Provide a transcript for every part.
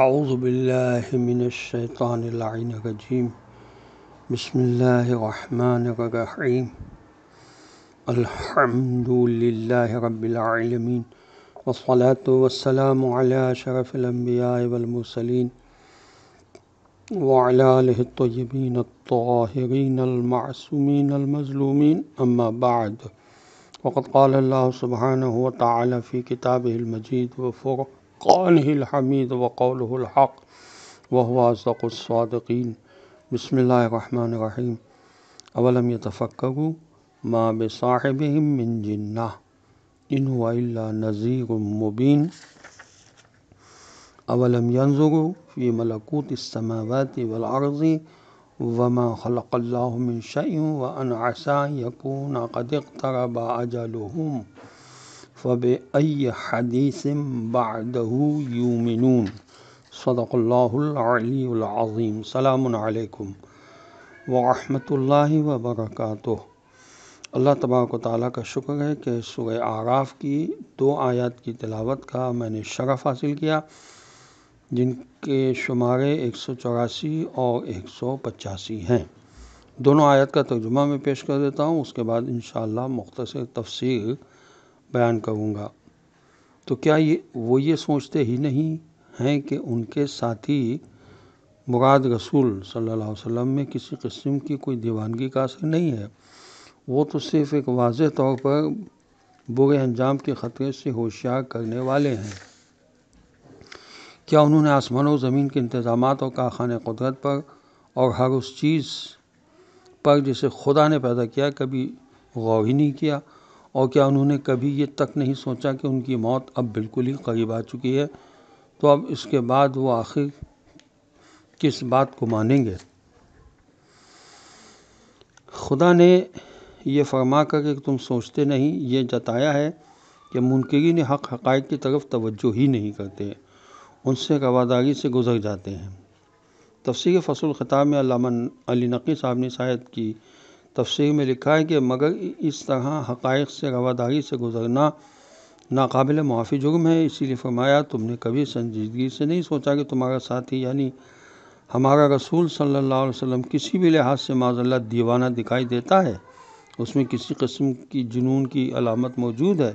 आउज़बिल्लिमिनशैतानरजीम बसमीम अल्हम्दुलिल्लाहिरब्बिलालमीन वस्सलातु वस्सलामु अला अशरफिल अंबिया वल मुरसलीन व अला आलिहि तय्यबीन अत-ताहिरीन अल व तआला بفرقانه الحميد وقوله الحق وهو أصدق الصادقين بسم الله الرحمن الرحيم أولم يتفكروا ما بصاحبهم من جنة إن هو إلا نذير مبين أولم ينظروا في ملكوت السماوات والأرض وما خلق الله من شيء وأن عسى يكون قد اقترب أجلهم फ़ब हदीसम बादहू यूमिन सदक़ल्लाज़ीम सलामकुम वरहमतुल्लाह वबरक अल्लाह तबारक ताली का शुक्र है कि सुबह आराफ़ की दो आयत की तलावत का मैंने शरफ़ हासिल किया जिनके शुमारे एक सौ चौरासी और एक सौ पचासी हैं दोनों आयत का तर्जुमा मैं पेश कर देता हूँ उसके बाद इन शख्त तफसर बयान करूँगा तो क्या ये वो ये सोचते ही नहीं हैं कि उनके साथी मुराद रसूल सल्लल्लाहु अलैहि वसल्लम में किसी किस्म की कोई दीवानगी का असर नहीं है वो तो सिर्फ़ एक वाज तौर पर बुरे अंजाम के ख़तरे से होशियार करने वाले हैं क्या उन्होंने आसमान व ज़मीन के इंतज़ाम और कारखाने कुदरत पर और हर उस चीज़ पर जिसे खुदा ने पैदा किया कभी गौर ही नहीं किया और क्या उन्होंने कभी ये तक नहीं सोचा कि उनकी मौत अब बिल्कुल ही करीब आ चुकी है तो अब इसके बाद वो आखिर किस बात को मानेंगे खुदा ने यह फरमा कर कि तुम सोचते नहीं ये जताया है कि मुनकरीन हक हक़ की तरफ तवज्जो ही नहीं करते उनसे रवादारी से गुजर जाते हैं तफसर फसल ख़ताब में अली नक़ी साहब ने शायद की तफसी में लिखा है कि मगर इस तरह हक़ से रवादारी से गुज़रना नाकबिल मुआफ़ी जुर्म है इसीलिए फरमाया तुमने कभी संजीदगी से नहीं सोचा कि तुम्हारा साथी यानी हमारा रसूल सल्ला वसम किसी भी लिहाज से माजल्ला दीवाना दिखाई देता है उसमें किसी कस्म की जुनून की अलामत मौजूद है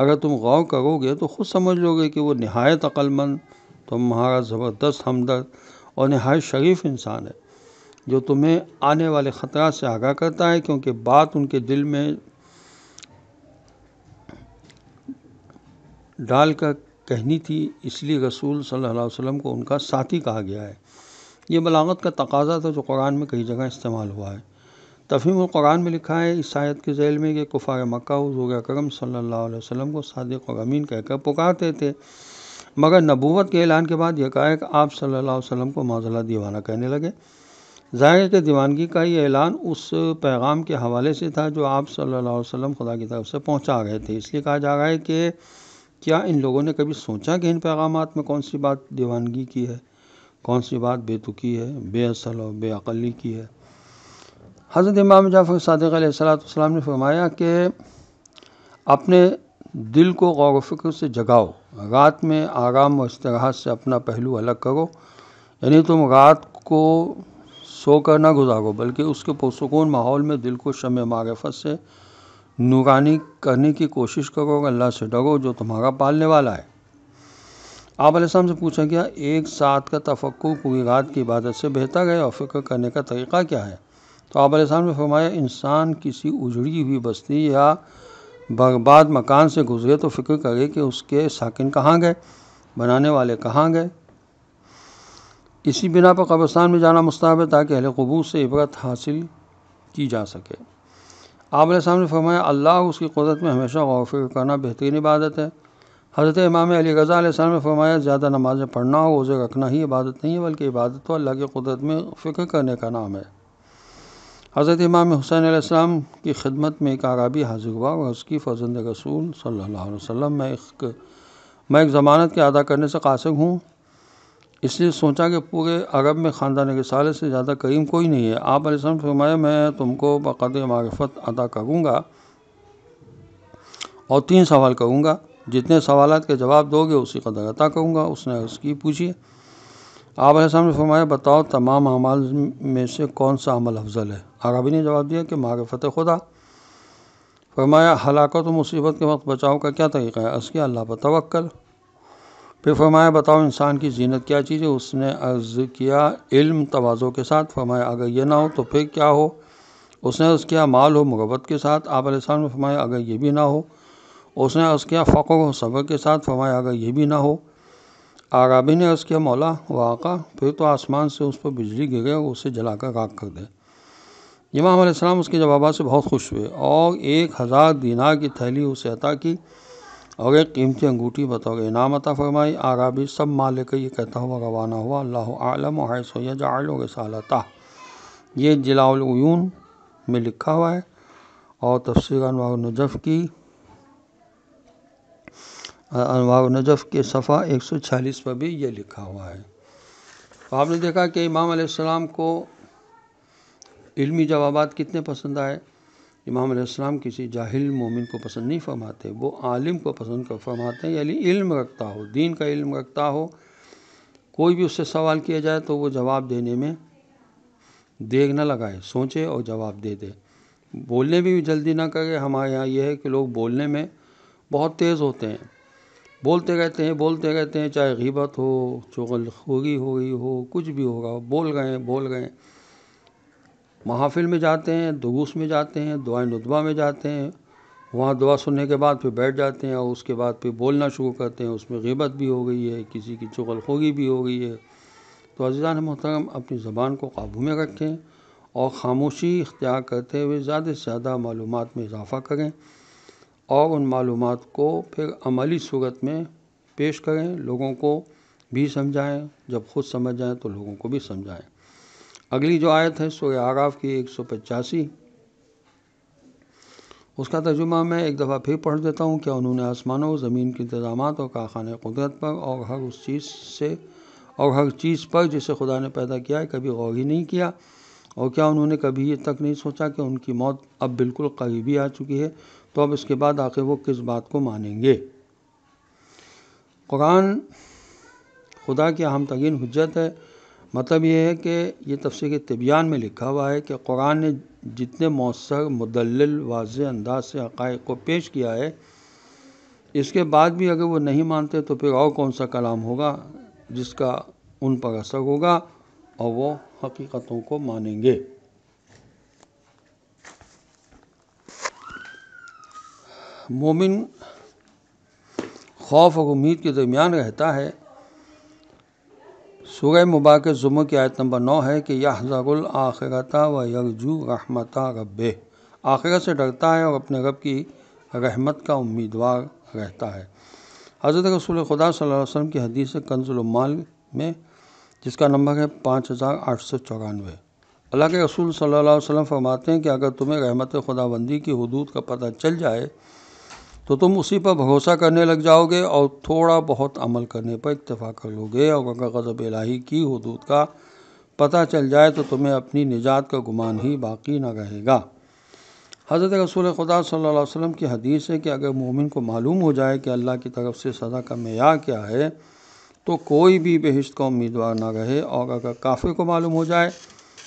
अगर तुम ग़ौ करोगे तो ख़ुद समझ लोगे कि वह नहायत अक्लमंद तुम्हारा ज़बरदस्त हमदर्द और नहायत शरीफ इंसान है जो तुम्हें आने वाले ख़तरा से आगाह करता है क्योंकि बात उनके दिल में डाल कर कहनी थी इसलिए रसूल सल्लल्लाहु अलैहि वसल्लम को उनका साथी कहा गया है ये बलागत का तकाजा था जो कुरान में कई जगह इस्तेमाल हुआ है तफीम कुरान में लिखा है इस आयत के जैल में कि कुफ़ार मक्का जो करम सल्लल्लाहु अलैहि वसल्लम को सादिक और अमीन कहकर पुकारते थे मगर नबूवत के ऐलान के बाद यकायक आप सल्लल्लाहु अलैहि वसल्लम को माजला दीवाना कहने लगे जाहिर के दीवानगी का ये ऐलान उस पैगाम के हवाले से था जो आप सल्लल्लाहु अलैहि वसल्लम खुदा की तरफ से पहुंचा गए थे इसलिए कहा जा रहा है कि क्या इन लोगों ने कभी सोचा कि इन पैगाम में कौन सी बात दीवानगी की है कौन सी बात बेतुकी है बेअसल और बेअली की है हज़रत इमाम जाफ़र सदक ने फरमाया कि अपने दिल को गौर वफ़िक्र से जगाओ रात में आराम और इसतराहत से अपना पहलू अलग करो यानी तुम रात को सोकर न गुजारो बल्कि उसके पुरसकून माहौल में दिल को शम मारफत से नूरानी करने की कोशिश करो अल्लाह से डरो जो तुम्हारा पालने वाला है आप आसम से पूछा गया एक साथ का तफक्र पूरी रात की इबादत से बेहतर है और फ़िक्र करने का तरीक़ा क्या है तो आप आसम ने फरमाया इंसान किसी उजड़ी हुई बस्ती या बर्बाद मकान से गुजरे तो फ़िक्र करे कि उसके साकिन कहाँ गए बनाने वाले कहाँ गए इसी बिना पर कब्रस्तान में जाना मुस्ताब है ताकि अहल कबूर से इबरत हासिल की जा सके आप ने फरमाया अल्लाह उसकी कुदरत में हमेशा गौर करना बेहतरीन इबादत है हज़रत इमाम अली गज़ा ने फरमाया ज़्यादा नमाज़ें पढ़ना और रोज़े रखना ही इबादत नहीं है बल्कि इबादत तो अल्लाह की कुदरत में फ़िक्र करने का नाम है हज़रत इमाम हुसैन आसमाम की खिदमत में एक आराबी हाजिर हुआ और उसकी फजंद रसूल सल्लल्लाहु अलैहि वसल्लम मैं एक मैं एक ज़मानत के अदा करने से कासिब हूँ इसलिए सोचा कि पूरे अरब में ख़ानदान के साले से ज़्यादा करीम कोई नहीं है आप अलैहि फरमाए मैं तुमको बद मार्फत अदा करूँगा और तीन सवाल करूँगा जितने सवाल के जवाब दोगे उसी कदर अदा करूँगा उसने उसकी पूछिए आप ऐसा ने फरमाया बताओ तमाम अमाल में से कौन सा अमल अफजल है अरबी ने जवाब दिया कि मारफत खुदा फरमाया हलाकत तो मुसीबत के वक्त बचाव का क्या तरीका है असके अल्लाह पर तवक्ल फिर फरमाया बताओ इंसान की जीनत क्या चीज़ है उसने अर्ज़ किया इल्म तोज़ों के साथ फरमाया अगर ये ना हो तो फिर क्या हो उसने अर्ज़ किया माल हो मुगबत के साथ आप ने फरमाया अगर ये भी ना हो उसने अर्ज़ किया फ़क्र हो सबर के साथ फरमाया अगर ये भी ना हो आराबी ने अर्ज़ किया मौला वाक़ा फिर तो आसमान से उस पर बिजली गिरे और उसे जलाकर राख कर दे इमाम उसके जवाब से बहुत खुश हुए और एक हज़ार दीनार की थैली उसे अता की और एक कीमती अंगूठी बताओगे इनाम अता फरमाई आराबी सब मालिक ये कहता हुआ रवाना हुआ अल्लाह आलम और सैद आलो सालता ये जिलाउलून में लिखा हुआ है और तफसर अनवार नजफ़ की अनवा नजफ़ के सफ़ा एक सौ छियालीस पर भी ये लिखा हुआ है तो आपने देखा कि इमाम को इल्मी जवाब कितने पसंद आए इमाम अलैहिस्सलाम किसी जाहिल मोमिन को पसंद नहीं फरमाते वो आलिम को पसंद कर फरमाते हैं यानी इल्म रखता हो दीन का इल्म रखता हो कोई भी उससे सवाल किया जाए तो वो जवाब देने में देर ना लगाए सोचे और जवाब दे दे बोलने भी जल्दी ना करे हमारे यहाँ ये है कि लोग बोलने में बहुत तेज़ होते हैं बोलते रहते हैं बोलते रहते हैं चाहे गीबत हो चुगलखोरी हो रही हो कुछ भी होगा बोल गए बोल गए महाफ़िल में जाते हैं दुरूस में जाते हैं दुआ नुतबा में जाते हैं वहाँ दुआ सुनने के बाद फिर बैठ जाते हैं और उसके बाद फिर बोलना शुरू करते हैं उसमें गिबत भी हो गई है किसी की चुगलखोरी भी हो गई है तो अजीज़ान मोहतरम अपनी ज़बान को काबू में रखें और ख़ामोशी इख्तियार करते हुए ज़्यादा से ज़्यादा मालूम में इजाफ़ा करें और उन मालूम को फिर अमली सूरत में पेश करें लोगों को भी समझाएँ जब खुद समझ जाएँ तो लोगों को भी समझाएँ अगली जो आयत है सो आगाफ की एक सौ पचासी उसका तर्जुमा मैं एक दफ़ा फिर पढ़ देता हूँ क्या उन्होंने आसमानों ज़मीन के इंतजाम और कारखान कुदरत पर और हर उस चीज़ से और हर चीज़ पर जिसे खुदा ने पैदा किया है कभी गौर ही नहीं किया और क्या उन्होंने कभी ये तक नहीं सोचा कि उनकी मौत अब बिल्कुल करीबी आ चुकी है तो अब इसके बाद आखिर वो किस बात को मानेंगे कुरान खुदा की अहम तरीन हजत है मतलब ये है कि ये तफसर के तबियान में लिखा हुआ है कि कुरान ने जितने मौसर मुदल वाज अंदाज से हक़ को पेश किया है इसके बाद भी अगर वो नहीं मानते तो फिर और कौन सा कलाम होगा जिसका उन पर असर होगा और वो हकीकतों को मानेंगे मोमिन खौफ और उम्मीद के दरमियान रहता है सूर्य मुबाक जुम्मे की आयत नंबर नौ है कि यह जगुल आखिरता व यकजू रहमता रब्बे आखिरत से डरता है और अपने रब की रहमत का उम्मीदवार रहता है हज़रत रसूल खुदा सल्लल्लाहु अलैहि वसल्लम की हदीस कंजुलमाल में जिसका नंबर है पाँच हज़ार आठ सौ चौरानवे अल्लाह के रसूल सल वसम फरमाते हैं कि अगर तुम्हें रहमत खुदाबंदी की हदूद का पता चल जाए तो तुम उसी पर भरोसा करने लग जाओगे और थोड़ा बहुत अमल करने पर इतफ़ा कर लोगे और अगर गज़ब इलाही की हदूद का पता चल जाए तो तुम्हें अपनी निजात का गुमान ही बाकी ना रहेगा हज़रत रसूल खुदा सल्लल्लाहु अलैहि वसल्लम की हदीस है कि अगर मोमिन को मालूम हो जाए कि अल्लाह की तरफ से सज़ा का मैार क्या है तो कोई भी बेहिश्त का उम्मीदवार ना रहे और अगर काफिर को मालूम हो जाए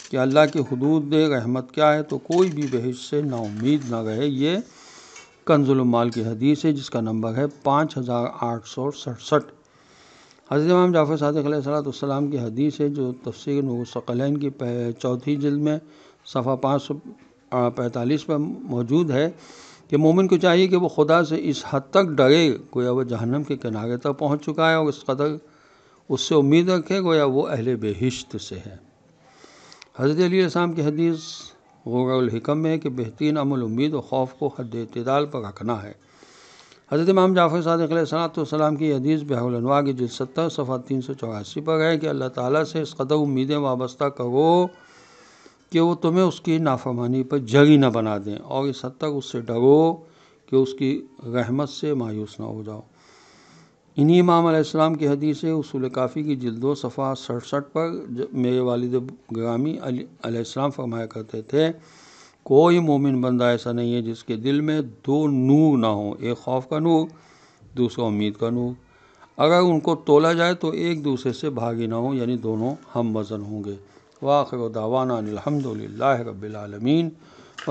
कि अल्लाह की हदूद रहमत क्या है तो कोई भी बेहिश से नाउमीद ना रहे ये कंजुलमाल की हदीस है जिसका नंबर है पाँच हज़ार आठ सौ सड़सठ हज़रत इमाम जाफ़र सदक सलाम की हदीस है जो तफसर नूसकलैन की चौथी जल्द में सफ़ा पाँच सौ पैंतालीस पर मौजूद है कि मोमिन को चाहिए कि वो खुदा से इस हद तक डरे गोया वह जहनम के किनारे तक पहुँच चुका है और इस कदर उससे उम्मीद रखे गोया वो अहल बेहिश्त से है हज़रत अली की हदीस गौरलहकम में कि बेहतरीन अमल उम्मीद और खौफ को हद इतदाल पर रखना है हज़रत इमाम जाफ़र सलाम की हदीस बहलनवा की सत्तर सफ़ा तीन सौ चौरासी पर है कि अल्लाह ताली से इस कदर उम्मीदें वाबस्ता करो कि वो तुम्हें उसकी नाफरमानी पर जगी न बना दें और इस हद तक उससे डरो कि उसकी रहमत से मायूस ना हो जाओ इन्हीं इमाम आसमाम की हदीस उसूल काफ़ी की जल्दो सफ़ा सड़सठ पर मेरे वालद ग्रामी आसमाम फरमाया करते थे कोई मोमिन बंदा ऐसा नहीं है जिसके दिल में दो नूर ना हो एक खौफ का नूर दूसरा उम्मीद का नूर अगर उनको तोला जाए तो एक दूसरे से भागी ना हो यानी दोनों हम वज़न होंगे वाखिर दावाना अलहमदिल्ला रबालमीन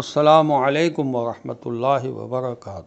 असलकम वरहमल वर्का